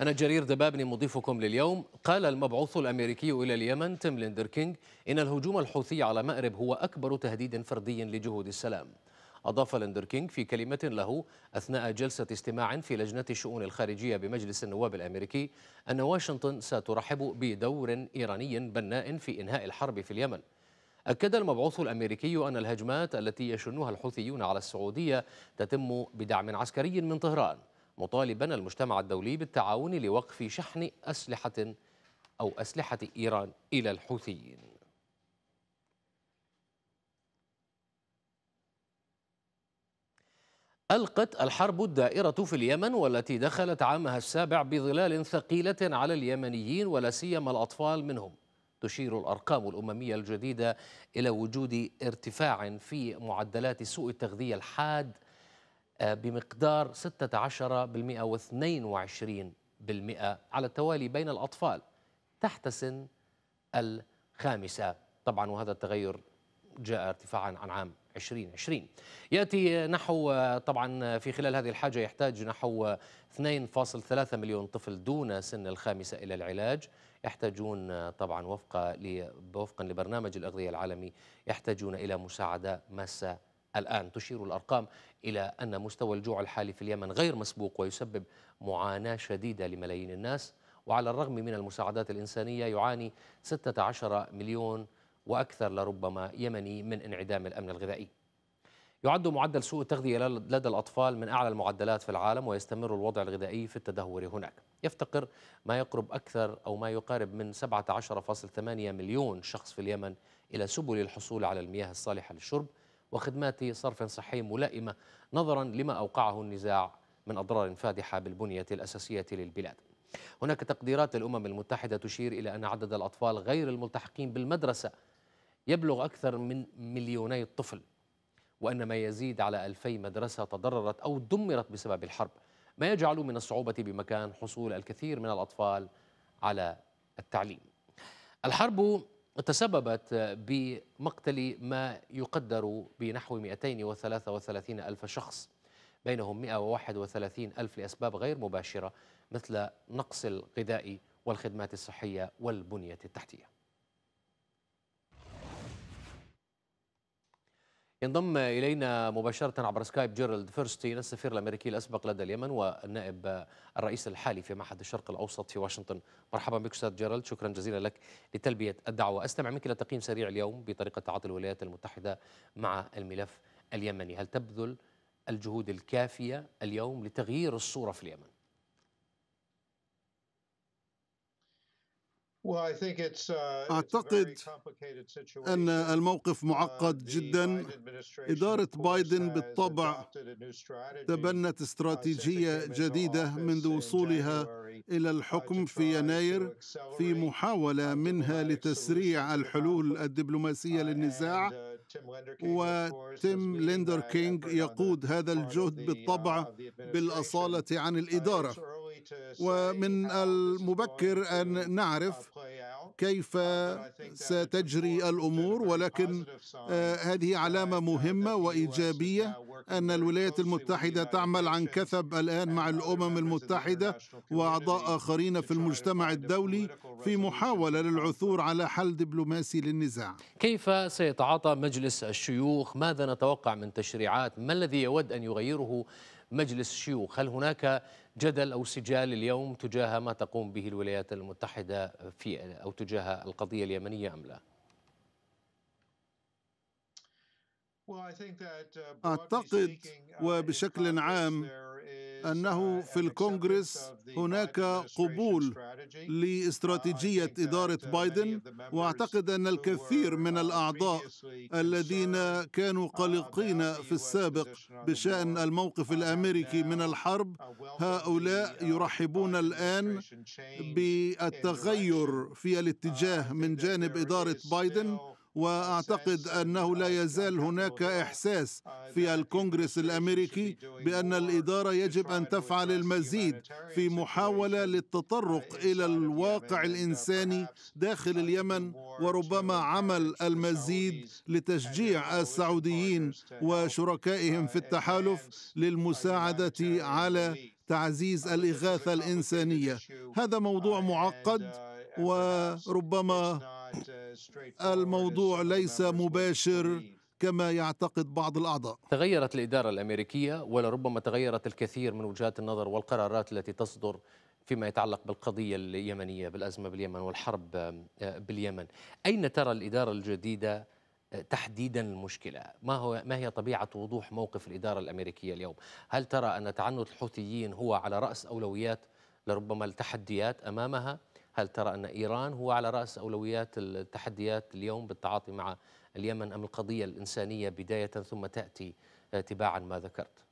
أنا جرير دبابني مضيفكم لليوم قال المبعوث الأمريكي إلى اليمن تيم ليندر كينج إن الهجوم الحوثي على مأرب هو أكبر تهديد فردي لجهود السلام أضاف ليندر كينج في كلمة له أثناء جلسة استماع في لجنة الشؤون الخارجية بمجلس النواب الأمريكي أن واشنطن سترحب بدور إيراني بناء في إنهاء الحرب في اليمن أكد المبعوث الأمريكي أن الهجمات التي يشنها الحوثيون على السعودية تتم بدعم عسكري من طهران مطالبا المجتمع الدولي بالتعاون لوقف شحن أسلحة أو أسلحة إيران إلى الحوثيين ألقت الحرب الدائرة في اليمن والتي دخلت عامها السابع بظلال ثقيلة على اليمنيين ولا سيما الأطفال منهم تشير الأرقام الأممية الجديدة إلى وجود ارتفاع في معدلات سوء التغذية الحاد آه، بمقدار 16% و22% على التوالي بين الأطفال تحت سن الخامسة طبعا وهذا التغير جاء ارتفاعا عن عام 2020 يأتي نحو آه، طبعا في خلال هذه الحاجة يحتاج نحو 2.3 مليون طفل دون سن الخامسة إلى العلاج يحتاجون آه، طبعا وفقا وفقا لبرنامج الأغذية العالمي يحتاجون إلى مساعدة ماسة الآن تشير الأرقام إلى أن مستوى الجوع الحالي في اليمن غير مسبوق ويسبب معاناة شديدة لملايين الناس وعلى الرغم من المساعدات الإنسانية يعاني 16 مليون وأكثر لربما يمني من انعدام الأمن الغذائي يعد معدل سوء التغذية لدى الأطفال من أعلى المعدلات في العالم ويستمر الوضع الغذائي في التدهور هناك يفتقر ما يقرب أكثر أو ما يقارب من 17.8 مليون شخص في اليمن إلى سبل الحصول على المياه الصالحة للشرب وخدمات صرف صحي ملائمة نظرا لما أوقعه النزاع من أضرار فادحة بالبنية الأساسية للبلاد هناك تقديرات للأمم المتحدة تشير إلى أن عدد الأطفال غير الملتحقين بالمدرسة يبلغ أكثر من مليوني طفل وأن ما يزيد على ألفي مدرسة تضررت أو دمرت بسبب الحرب ما يجعل من الصعوبة بمكان حصول الكثير من الأطفال على التعليم الحرب تسببت بمقتل ما يقدر بنحو 233 ألف شخص بينهم 131 ألف لأسباب غير مباشرة مثل نقص الغذاء والخدمات الصحية والبنية التحتية ينضم إلينا مباشرة عبر سكايب جيرالد فيرستين السفير الأمريكي الأسبق لدى اليمن والنائب الرئيس الحالي في معهد الشرق الأوسط في واشنطن مرحبا بك أستاذ جيرالد شكرا جزيلا لك لتلبية الدعوة أستمع منك إلى تقييم سريع اليوم بطريقة تعاطي الولايات المتحدة مع الملف اليمني هل تبذل الجهود الكافية اليوم لتغيير الصورة في اليمن؟ Uh, اعتقد ان الموقف uh, معقد جدا اداره بايدن بالطبع تبنت uh, استراتيجيه جديده منذ وصولها الى الحكم في يناير في محاوله منها لتسريع الحلول الدبلوماسيه للنزاع وتيم ليندر كينغ يقود هذا الجهد بالطبع بالاصاله عن الاداره ومن المبكر ان نعرف uh, كيف uh, ستجري الامور ولكن آه، uh, هذه علامه مهمه وايجابيه ان الولايات المتحده تعمل عن كثب الان مع الامم المتحده واعضاء اخرين في المجتمع الدولي في محاوله للعثور على حل دبلوماسي للنزاع. كيف سيتعاطى مجلس الشيوخ؟ ماذا نتوقع من تشريعات؟ ما الذي يود ان يغيره مجلس الشيوخ؟ هل هناك جدل أو سجال اليوم تجاه ما تقوم به الولايات المتحدة في أو تجاه القضية اليمنية أم لا؟ uh, أعتقد uh, وبشكل عام أنه في الكونغرس هناك قبول لاستراتيجية إدارة بايدن وأعتقد أن الكثير من الأعضاء الذين كانوا قلقين في السابق بشأن الموقف الأمريكي من الحرب هؤلاء يرحبون الآن بالتغير في الاتجاه من جانب إدارة بايدن واعتقد انه لا يزال هناك احساس في الكونغرس الامريكي بان الاداره يجب ان تفعل المزيد في محاوله للتطرق الى الواقع الانساني داخل اليمن وربما عمل المزيد لتشجيع السعوديين وشركائهم في التحالف للمساعده على تعزيز الاغاثه الانسانيه هذا موضوع معقد وربما الموضوع ليس مباشر كما يعتقد بعض الأعضاء تغيرت الإدارة الأمريكية ولربما تغيرت الكثير من وجهات النظر والقرارات التي تصدر فيما يتعلق بالقضية اليمنية بالأزمة باليمن والحرب آه، باليمن أين ترى الإدارة الجديدة آه، تحديدا المشكلة ما, هو ما هي طبيعة وضوح موقف الإدارة الأمريكية اليوم هل ترى أن تعنت الحوثيين هو على رأس أولويات لربما التحديات أمامها هل ترى أن إيران هو على رأس أولويات التحديات اليوم بالتعاطي مع اليمن أم القضية الإنسانية بداية ثم تأتي تباعا ما ذكرت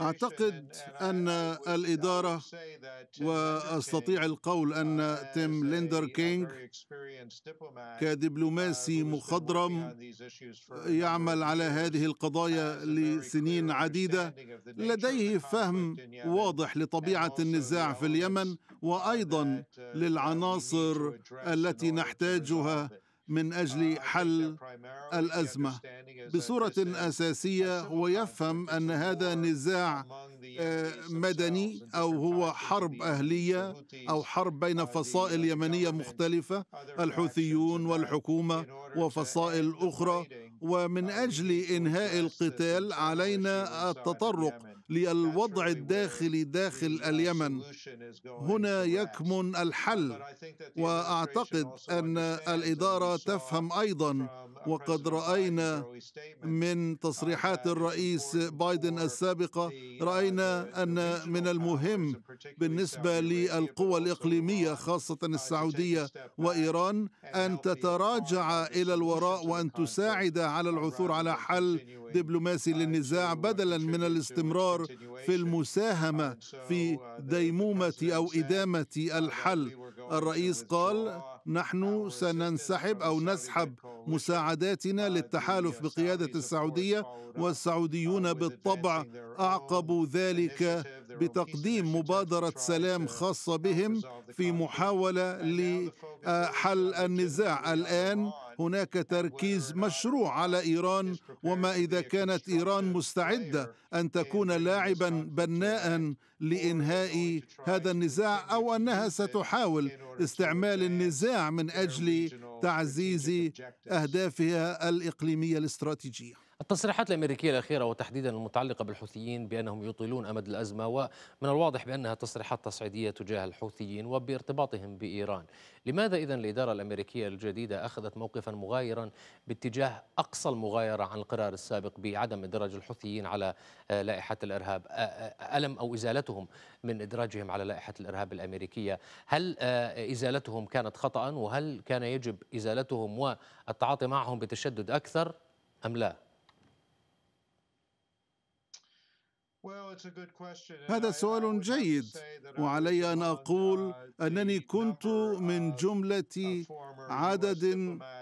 اعتقد ان الاداره uh, واستطيع القول uh, ان تيم ليندر كينج كدبلوماسي مخضرم يعمل على هذه القضايا لسنين عديده لديه فهم واضح لطبيعه النزاع في اليمن uh, وايضا للعناصر التي نحتاجها من اجل uh, حل الازمه بصوره اساسيه هو يفهم ان هذا نزاع آه، مدني او هو حرب اهليه او حرب بين فصائل يمنيه مختلفه الحوثيون والحكومه وفصائل اخرى ومن uh, اجل انهاء القتال علينا التطرق للوضع الداخلي داخل اليمن هنا يكمن الحل واعتقد ان الاداره تفهم ايضا uh, وقد راينا من uh, تصريحات الرئيس بايدن السابقه uh, راينا ان من المهم بالنسبه للقوى الاقليميه خاصه السعوديه وايران ان تتراجع الى الوراء وان تساعد على العثور على حل دبلوماسي للنزاع بدلا من الاستمرار القرار في المساهمه في ديمومه او ادامه الحل الرئيس قال نحن سننسحب او نسحب مساعداتنا للتحالف بقياده السعوديه والسعوديون بالطبع اعقبوا ذلك بتقديم مبادره سلام خاصه بهم في محاوله لحل النزاع الان هناك تركيز مشروع على ايران وما اذا كانت ايران مستعده ان تكون لاعبا بناء لانهاء هذا النزاع او انها ستحاول استعمال النزاع من اجل تعزيز اهدافها الاقليميه الاستراتيجيه التصريحات الامريكيه الاخيره وتحديدا المتعلقه بالحوثيين بانهم يطيلون امد الازمه ومن الواضح بانها تصريحات تصعيديه تجاه الحوثيين وبارتباطهم بايران، لماذا اذا الاداره الامريكيه الجديده اخذت موقفا مغايرا باتجاه اقصى المغايره عن القرار السابق بعدم ادراج الحوثيين على آه، لائحه الارهاب، آه، آه، الم او ازالتهم من ادراجهم على لائحه الارهاب الامريكيه، هل ازالتهم كانت خطا وهل كان يجب ازالتهم والتعاطي معهم بتشدد اكثر ام لا؟ هذا سؤال جيد وعلي ان اقول uh, انني كنت من uh, جمله عدد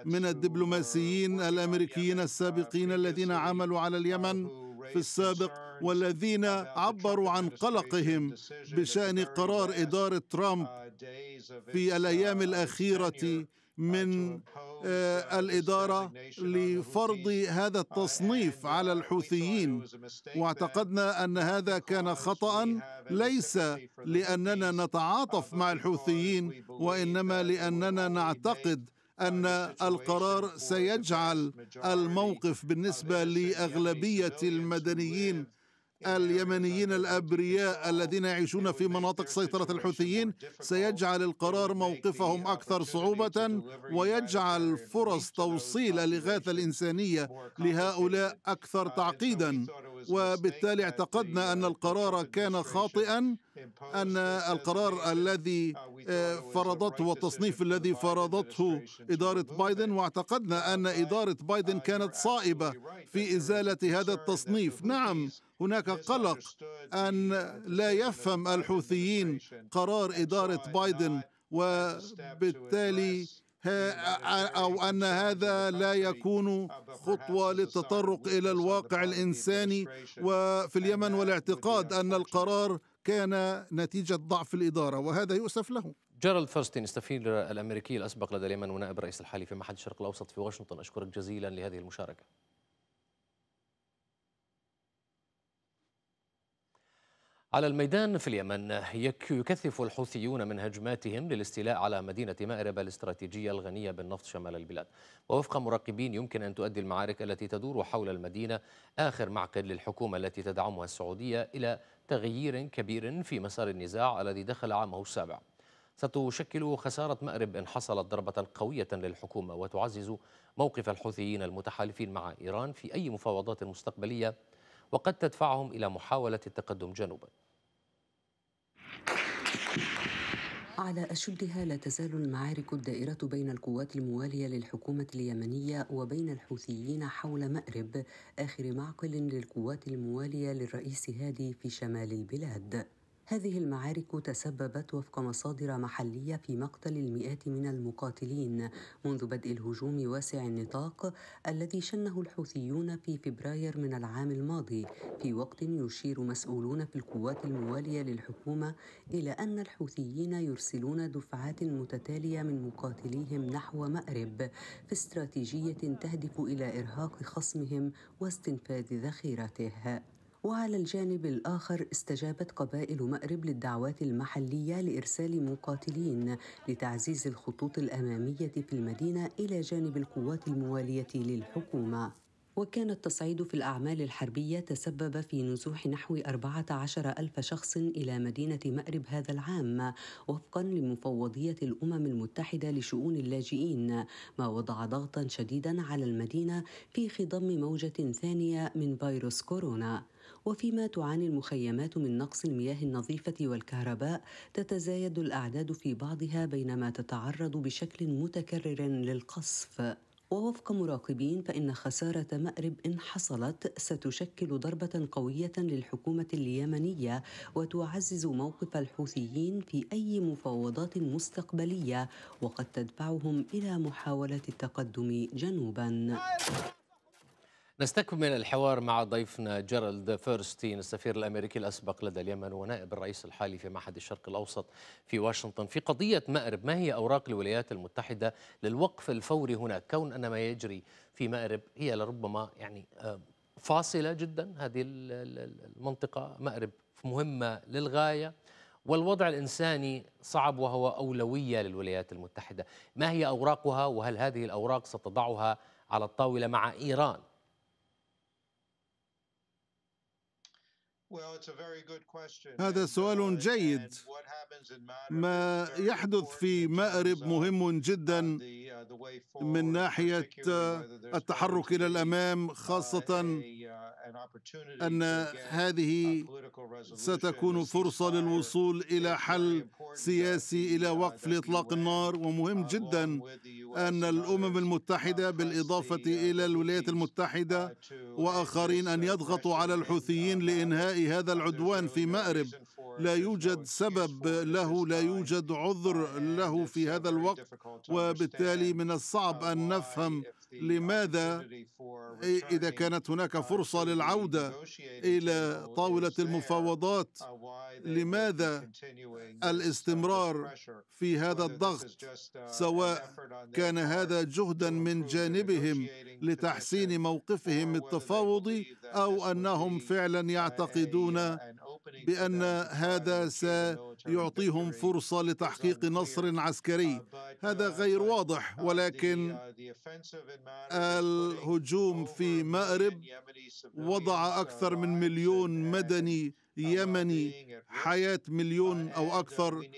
من الدبلوماسيين الامريكيين uh, السابقين الذين عملوا على اليمن في السابق والذين عبروا عن قلقهم بشان قرار اداره ترامب في الايام الاخيره من آه، الإدارة لفرض هذا التصنيف على الحوثيين واعتقدنا أن هذا كان خطأ ليس لأننا نتعاطف مع الحوثيين وإنما لأننا نعتقد ان القرار سيجعل الموقف بالنسبه لاغلبيه المدنيين اليمنيين الأبرياء الذين يعيشون في مناطق سيطرة الحوثيين سيجعل القرار موقفهم أكثر صعوبة ويجعل فرص توصيل الإغاثة الإنسانية لهؤلاء أكثر تعقيدا وبالتالي اعتقدنا أن القرار كان خاطئا أن القرار الذي آه، فرضته والتصنيف الذي فرضته إدارة بايدن واعتقدنا أن إدارة بايدن كانت صائبة في إزالة هذا التصنيف نعم هناك قلق أن لا يفهم الحوثيين قرار إدارة بايدن وبالتالي أو أن هذا لا يكون خطوة للتطرق إلى الواقع الإنساني وفي اليمن والاعتقاد أن القرار كان نتيجة ضعف الإدارة وهذا يؤسف له جيرالد فرستين السفير الأمريكي الأسبق لدى اليمن ونائب الرئيس الحالي في معهد الشرق الأوسط في واشنطن أشكرك جزيلا لهذه المشاركة على الميدان في اليمن يكثف الحوثيون من هجماتهم للاستيلاء على مدينة مأرب الاستراتيجية الغنية بالنفط شمال البلاد ووفق مراقبين يمكن أن تؤدي المعارك التي تدور حول المدينة آخر معقد للحكومة التي تدعمها السعودية إلى تغيير كبير في مسار النزاع الذي دخل عامه السابع ستشكل خسارة مأرب إن حصلت ضربة قوية للحكومة وتعزز موقف الحوثيين المتحالفين مع إيران في أي مفاوضات مستقبلية وقد تدفعهم إلى محاولة التقدم جنوباً على أشدها لا تزال المعارك الدائرة بين القوات الموالية للحكومة اليمنية وبين الحوثيين حول مأرب آخر معقل للقوات الموالية للرئيس هادي في شمال البلاد هذه المعارك تسببت وفق مصادر محلية في مقتل المئات من المقاتلين منذ بدء الهجوم واسع النطاق الذي شنه الحوثيون في فبراير من العام الماضي في وقت يشير مسؤولون في القوات الموالية للحكومة إلى أن الحوثيين يرسلون دفعات متتالية من مقاتليهم نحو مأرب في استراتيجية تهدف إلى إرهاق خصمهم واستنفاذ ذخيرته وعلى الجانب الآخر استجابت قبائل مأرب للدعوات المحلية لإرسال مقاتلين لتعزيز الخطوط الأمامية في المدينة إلى جانب القوات الموالية للحكومة وكان التصعيد في الأعمال الحربية تسبب في نزوح نحو 14 ألف شخص إلى مدينة مأرب هذا العام وفقا لمفوضية الأمم المتحدة لشؤون اللاجئين ما وضع ضغطا شديدا على المدينة في خضم موجة ثانية من فيروس كورونا وفيما تعاني المخيمات من نقص المياه النظيفة والكهرباء تتزايد الأعداد في بعضها بينما تتعرض بشكل متكرر للقصف ووفق مراقبين فإن خسارة مأرب إن حصلت ستشكل ضربة قوية للحكومة اليمنية وتعزز موقف الحوثيين في أي مفاوضات مستقبلية وقد تدفعهم إلى محاولة التقدم جنوباً. نستكمل الحوار مع ضيفنا جيرالد فيرستين السفير الامريكي الاسبق لدى اليمن ونائب الرئيس الحالي في معهد الشرق الاوسط في واشنطن في قضيه مأرب، ما هي اوراق الولايات المتحده للوقف الفوري هناك؟ كون ان ما يجري في مأرب هي لربما يعني آه، فاصله جدا هذه المنطقه مأرب مهمه للغايه والوضع الانساني صعب وهو اولويه للولايات المتحده، ما هي اوراقها وهل هذه الاوراق ستضعها على الطاوله مع ايران هذا سؤال uh, جيد ما يحدث في مأرب مهم جدا uh, من ناحية uh, التحرك إلى الأمام خاصة أن هذه ستكون فرصة للوصول إلى حل سياسي إلى وقف لإطلاق النار ومهم جدا أن الأمم المتحدة بالإضافة إلى الولايات المتحدة وآخرين أن يضغطوا على الحوثيين لإنهاء هذا العدوان في مأرب لا يوجد سبب له لا يوجد عذر له في هذا الوقت وبالتالي من الصعب أن نفهم لماذا إذا كانت هناك فرصة للعودة إلى طاولة المفاوضات لماذا الاستمرار في هذا الضغط uh, سواء كان هذا جهدا من جانبهم لتحسين موقفهم التفاوضي او انهم فعلا يعتقدون بان هذا سيكون يعطيهم فرصه لتحقيق نصر uh, عسكري uh, هذا غير واضح ولكن uh, الهجوم في مأرب وضع اكثر من مليون مدني يمني حياه مليون او اكثر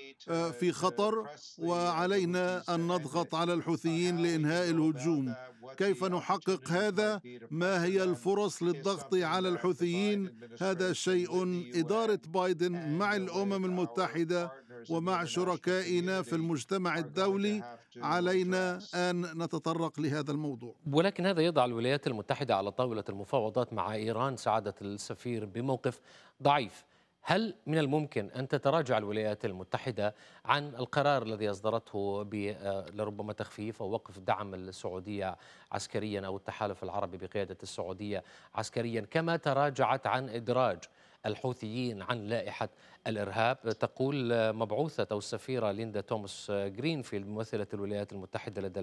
في خطر وعلينا ان نضغط على الحوثيين لانهاء الهجوم كيف نحقق هذا ما هي الفرص للضغط على الحوثيين هذا شيء اداره بايدن مع الامم المتحده المتحدة ومع شركائنا في المجتمع الدولي علينا ان نتطرق لهذا الموضوع ولكن هذا يضع الولايات المتحده على طاوله المفاوضات مع ايران سعاده السفير بموقف ضعيف هل من الممكن أن تتراجع الولايات المتحدة عن القرار الذي أصدرته آه، لربما تخفيف أو وقف دعم السعودية عسكريا أو التحالف العربي بقيادة السعودية عسكريا كما تراجعت عن إدراج الحوثيين عن لائحة الإرهاب تقول مبعوثة أو السفيرة ليندا توماس جرينفيلد ممثلة الولايات المتحدة لدى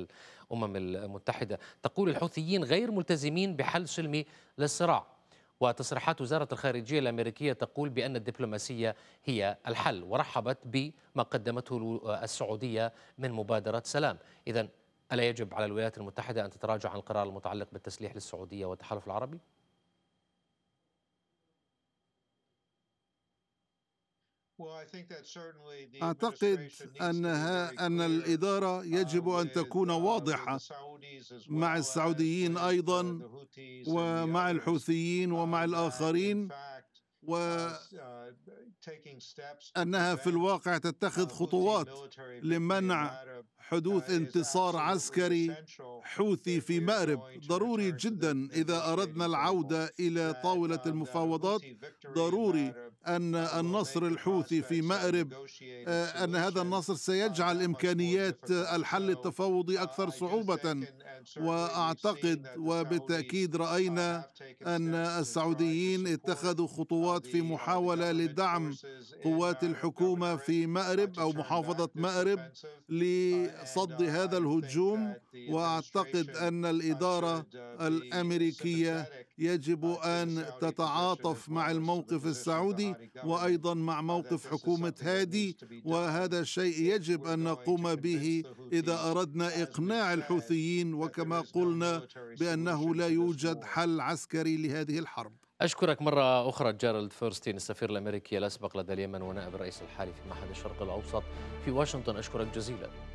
الأمم المتحدة تقول الحوثيين غير ملتزمين بحل سلمي للصراع وتصريحات وزارة الخارجية الأمريكية تقول بأن الدبلوماسية هي الحل ورحبت بما قدمته السعودية من مبادرة سلام إذا ألا يجب على الولايات المتحدة أن تتراجع عن القرار المتعلق بالتسليح للسعودية والتحالف العربي؟ أعتقد أنها أن الإدارة uh, يجب أن تكون uh, واضحة مع السعوديين uh, أيضا ومع الحوثيين ومع الآخرين وأنها uh, في الواقع تتخذ uh, خطوات لمنع حدوث uh, انتصار عسكري حوثي في مأرب ضروري جدا إذا أردنا العودة إلى طاولة المفاوضات ضروري أن النصر الحوثي في مأرب آه، أن هذا النصر سيجعل إمكانيات آه، الحل التفاوضي أكثر صعوبة وأعتقد وبالتأكيد رأينا أن السعوديين اتخذوا خطوات السلطات في محاولة لدعم قوات الحكومة في مأرب أو محافظة مأرب لصد هذا الهجوم وأعتقد أن الإدارة الأمريكية يجب أن تتعاطف مع الموقف السعودي وأيضا مع موقف حكومة هادي وهذا الشيء يجب أن نقوم به إذا أردنا إقناع الحوثيين وكما قلنا بأنه لا يوجد حل عسكري لهذه الحرب أشكرك مرة أخرى جارالد فورستين السفير الأمريكي الأسبق لدى اليمن ونائب الرئيس الحالي في معهد الشرق الأوسط في واشنطن أشكرك جزيلا